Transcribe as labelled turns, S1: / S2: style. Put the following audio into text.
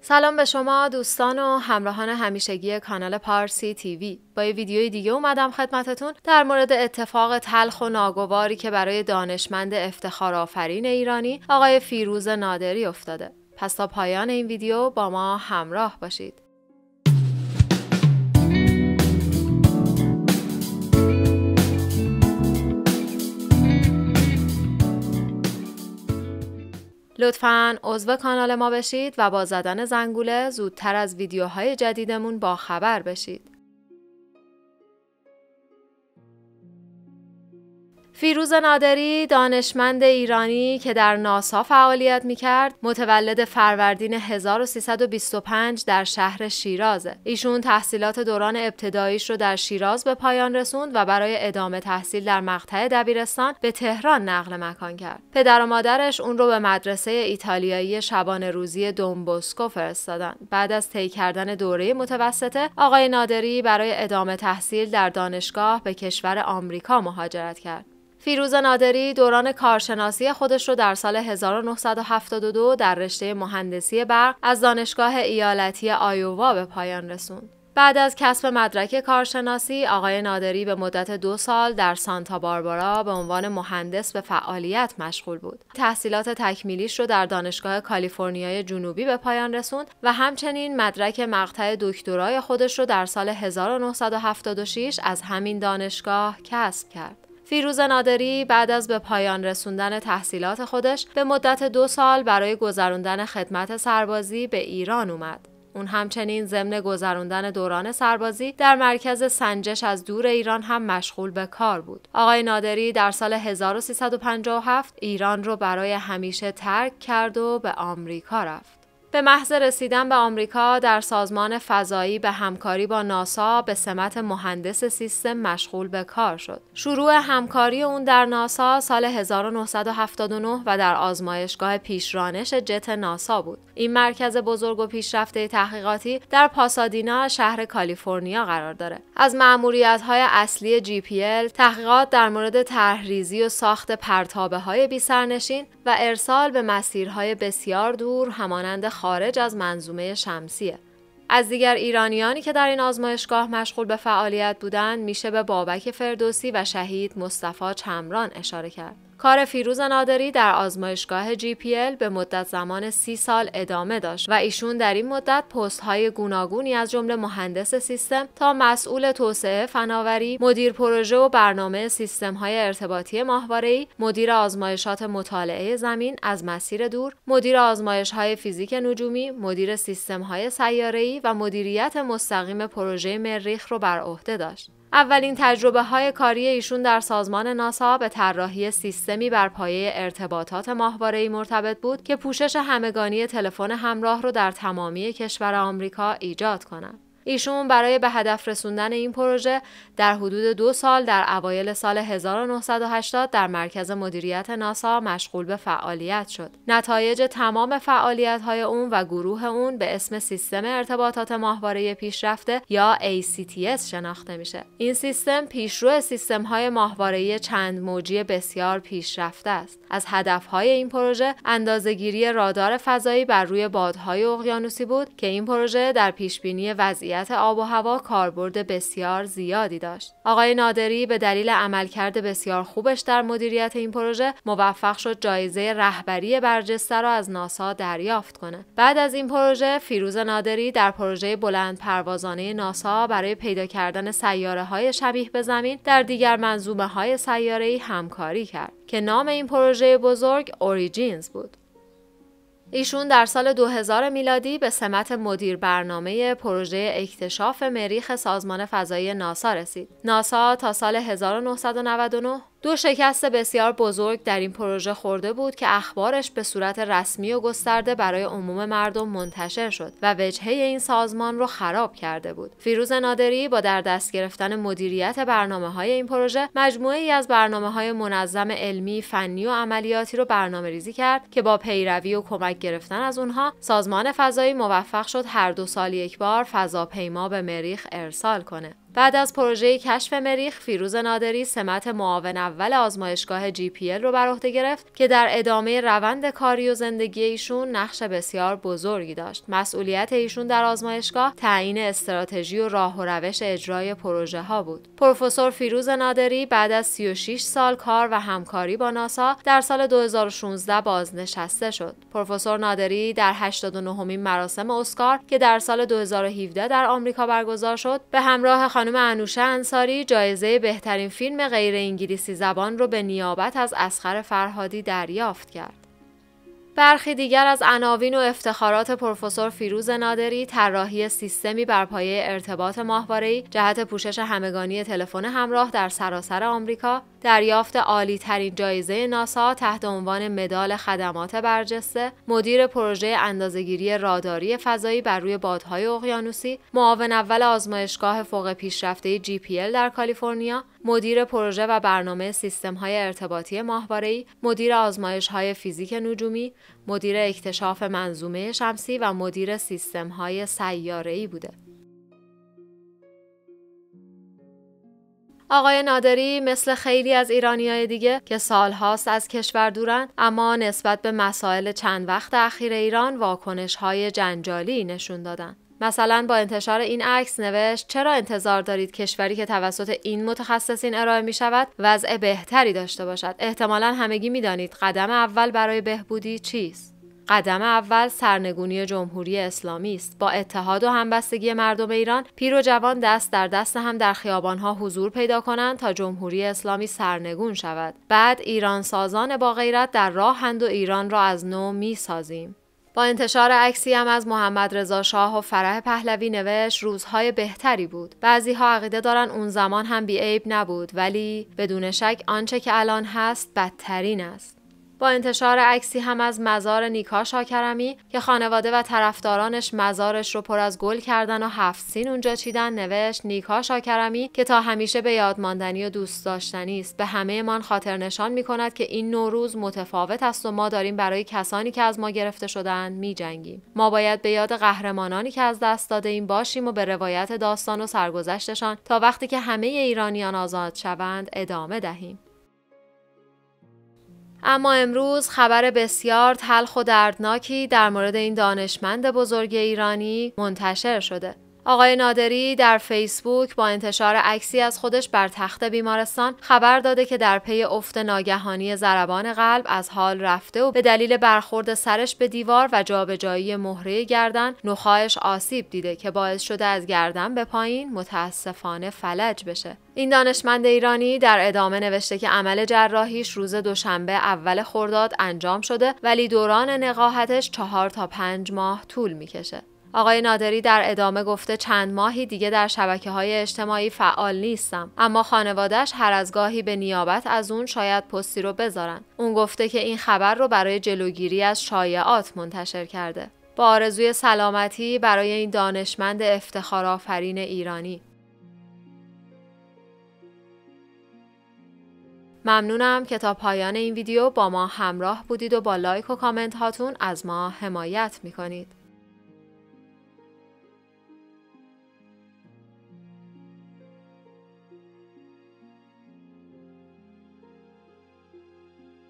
S1: سلام به شما دوستان و همراهان همیشگی کانال پارسی تیوی با یه ویدیوی دیگه اومدم خدمتتون در مورد اتفاق تلخ و ناگواری که برای دانشمند افتخار آفرین ایرانی آقای فیروز نادری افتاده پس تا پایان این ویدیو با ما همراه باشید لطفا عضو کانال ما بشید و با زدن زنگوله زودتر از ویدیوهای جدیدمون با خبر بشید. فیروز نادری دانشمند ایرانی که در ناسا فعالیت میکرد، متولد فروردین 1325 در شهر شیرازه ایشون تحصیلات دوران ابتداییش رو در شیراز به پایان رسوند و برای ادامه تحصیل در مقطع دبیرستان به تهران نقل مکان کرد پدر و مادرش اون رو به مدرسه ایتالیایی شبان روزی دومبوسکو فرستادن بعد از طی کردن دوره متوسطه آقای نادری برای ادامه تحصیل در دانشگاه به کشور آمریکا مهاجرت کرد فیروز نادری دوران کارشناسی خودش رو در سال 1972 در رشته مهندسی برق از دانشگاه ایالتی آیووا به پایان رسوند. بعد از کسب مدرک کارشناسی، آقای نادری به مدت دو سال در سانتا باربارا به عنوان مهندس به فعالیت مشغول بود. تحصیلات تکمیلیش رو در دانشگاه کالیفرنیای جنوبی به پایان رسوند و همچنین مدرک مقطع دکترای خودش رو در سال 1976 از همین دانشگاه کسب کرد. فیروز نادری بعد از به پایان رسوندن تحصیلات خودش به مدت دو سال برای گذراندن خدمت سربازی به ایران اومد. اون همچنین ضمن گذراندن دوران سربازی در مرکز سنجش از دور ایران هم مشغول به کار بود. آقای نادری در سال 1357 ایران رو برای همیشه ترک کرد و به آمریکا رفت. به محض رسیدن به آمریکا در سازمان فضایی به همکاری با ناسا به سمت مهندس سیستم مشغول به کار شد. شروع همکاری اون در ناسا سال 1979 و در آزمایشگاه پیشرانش جت ناسا بود. این مرکز بزرگ و پیشرفته تحقیقاتی در پاسادینا شهر کالیفرنیا قرار داره. از های اصلی جی پی ال، تحقیقات در مورد تحریزی و ساخت پرتابه های سرنشین و ارسال به مسیرهای بسیار دور همانند خارج از منظومه شمسیه. از دیگر ایرانیانی که در این آزمایشگاه مشغول به فعالیت بودند میشه به بابک فردوسی و شهید مصطفی چمران اشاره کرد. کار فیروز نادری در آزمایشگاه جی پی ال به مدت زمان سی سال ادامه داشت و ایشون در این مدت پست های گوناگونی از جمله مهندس سیستم تا مسئول توسعه فناوری، مدیر پروژه و برنامه سیستم های ارتباطی ماهواره‌ای، مدیر آزمایشات مطالعه زمین از مسیر دور، مدیر آزمایش های فیزیک نجومی، مدیر سیستم های سیاره‌ای و مدیریت مستقیم پروژه مریخ رو بر عهده داشت. اولین تجربه های کاری ایشون در سازمان ناسا به طراحی سیستمی بر پایه ارتباطات ای مرتبط بود که پوشش همگانی تلفن همراه رو در تمامی کشور آمریکا ایجاد کند. ایشون برای به هدف رسوندن این پروژه در حدود دو سال در اوایل سال 1980 در مرکز مدیریت ناسا مشغول به فعالیت شد. نتایج تمام فعالیت های اون و گروه اون به اسم سیستم ارتباطات ماهواره پیشرفته یا ACTS شناخته میشه. این سیستم پیشرو سیستم های ماهواره چند موجی بسیار پیشرفته است. از هدف های این پروژه اندازه‌گیری رادار فضایی بر روی بادهای اقیانوسی بود که این پروژه در پیش بینی وضعیت آب و هوا کاربرد بسیار زیادی داشت. آقای نادری به دلیل عملکرد بسیار خوبش در مدیریت این پروژه موفق شد جایزه رهبری برجسته را از ناسا دریافت کنه. بعد از این پروژه فیروز نادری در پروژه بلند پروازانه ناسا برای پیدا کردن سیاره های شبیه به زمین در دیگر منظومه های سیاره همکاری کرد که نام این پروژه بزرگ اوریجینز بود. ایشون در سال 2000 میلادی به سمت مدیر برنامه پروژه اکتشاف مریخ سازمان فضایی ناسا رسید. ناسا تا سال 1999 دو شکست بسیار بزرگ در این پروژه خورده بود که اخبارش به صورت رسمی و گسترده برای عموم مردم منتشر شد و وجهه این سازمان رو خراب کرده بود. فیروز نادری با در دست گرفتن مدیریت برنامه های این پروژه مجموعه ای از برنامه های منظم علمی، فنی و عملیاتی رو برنامه ریزی کرد که با پیروی و کمک گرفتن از اونها سازمان فضایی موفق شد هر دو سال یک بار فضاپیما به مریخ ارسال کنه. بعد از پروژه کشف مریخ فیروز نادری سمت معاون اول آزمایشگاه جی پی رو بر عهده گرفت که در ادامه روند کاری و زندگی ایشون نقش بسیار بزرگی داشت مسئولیت ایشون در آزمایشگاه تعیین استراتژی و راه و روش اجرای پروژه ها بود پروفسور فیروز نادری بعد از 36 سال کار و همکاری با ناسا در سال 2016 بازنشسته شد پروفسور نادری در 89 مراسم اسکار که در سال 2017 در آمریکا برگزار شد به همراه خانم انوشه انصاری جایزه بهترین فیلم غیر انگلیسی زبان رو به نیابت از اسخر فرهادی دریافت کرد. برخی دیگر از عناوین و افتخارات پروفسور فیروز نادری طراحی سیستمی بر پایه ارتباط ماهواره‌ای جهت پوشش همگانی تلفن همراه در سراسر آمریکا دریافت عالی ترین جایزه ناسا تحت عنوان مدال خدمات برجسته، مدیر پروژه اندازهگیری راداری فضایی بر روی بادهای اقیانوسی، معاون اول آزمایشگاه فوق پیشرفته جی پی ال در کالیفرنیا مدیر پروژه و برنامه سیستم های ارتباطی ماهواره‌ای، مدیر آزمایش های فیزیک نجومی، مدیر اکتشاف منظومه شمسی و مدیر سیستم های سیاره‌ای بوده. آقای نادری مثل خیلی از های دیگه که سالهاست از کشور دورن اما نسبت به مسائل چند وقت اخیر ایران واکنش های جنجالی نشون دادند مثلا با انتشار این عکس نوشت چرا انتظار دارید کشوری که توسط این متخصصین ارائه می شود وضع بهتری داشته باشد احتمالا همگی می دانید قدم اول برای بهبودی چیست قدم اول سرنگونی جمهوری اسلامی است با اتحاد و همبستگی مردم ایران پیر و جوان دست در دست هم در خیابانها حضور پیدا کنند تا جمهوری اسلامی سرنگون شود بعد ایران سازان با غیرت در راهند و ایران را از نو می سازیم با انتشار عکسی هم از محمد رضا شاه و فرح پهلوی نوشت روزهای بهتری بود. بعضی ها عقیده دارن اون زمان هم عیب نبود ولی بدون شک آنچه که الان هست بدترین است. با انتشار عکسی هم از مزار نیکا شاکرمی که خانواده و طرفدارانش مزارش رو پر از گل کردن و هفت سین اونجا چیدن نوشت نیکا شاکرمی که تا همیشه به ماندنی و دوست داشتنی است به همه من خاطر نشان می کند که این نوروز متفاوت است و ما داریم برای کسانی که از ما گرفته شدند می جنگیم. ما باید به یاد قهرمانانی که از دست داده این باشیم و به روایت داستان و سرگذشتشان تا وقتی که همه ایرانیان آزاد شوند ادامه دهیم. اما امروز خبر بسیار تلخ و دردناکی در مورد این دانشمند بزرگ ایرانی منتشر شده. آقای نادری در فیسبوک با انتشار عکسی از خودش بر تخت بیمارستان خبر داده که در پی افت ناگهانی ضربان قلب از حال رفته و به دلیل برخورد سرش به دیوار و جابجایی مهره گردن نخایش آسیب دیده که باعث شده از گردن به پایین متاسفانه فلج بشه این دانشمند ایرانی در ادامه نوشته که عمل جراحیش روز دوشنبه اول خرداد انجام شده ولی دوران نقاهتش چهار تا پنج ماه طول میکشه آقای نادری در ادامه گفته چند ماهی دیگه در شبکه های اجتماعی فعال نیستم اما خانوادهش هر از گاهی به نیابت از اون شاید پستی رو بذارن اون گفته که این خبر رو برای جلوگیری از شایعات منتشر کرده با آرزوی سلامتی برای این دانشمند افتخارآفرین ایرانی ممنونم که تا پایان این ویدیو با ما همراه بودید و با لایک و کامنت هاتون از ما حمایت میکنید.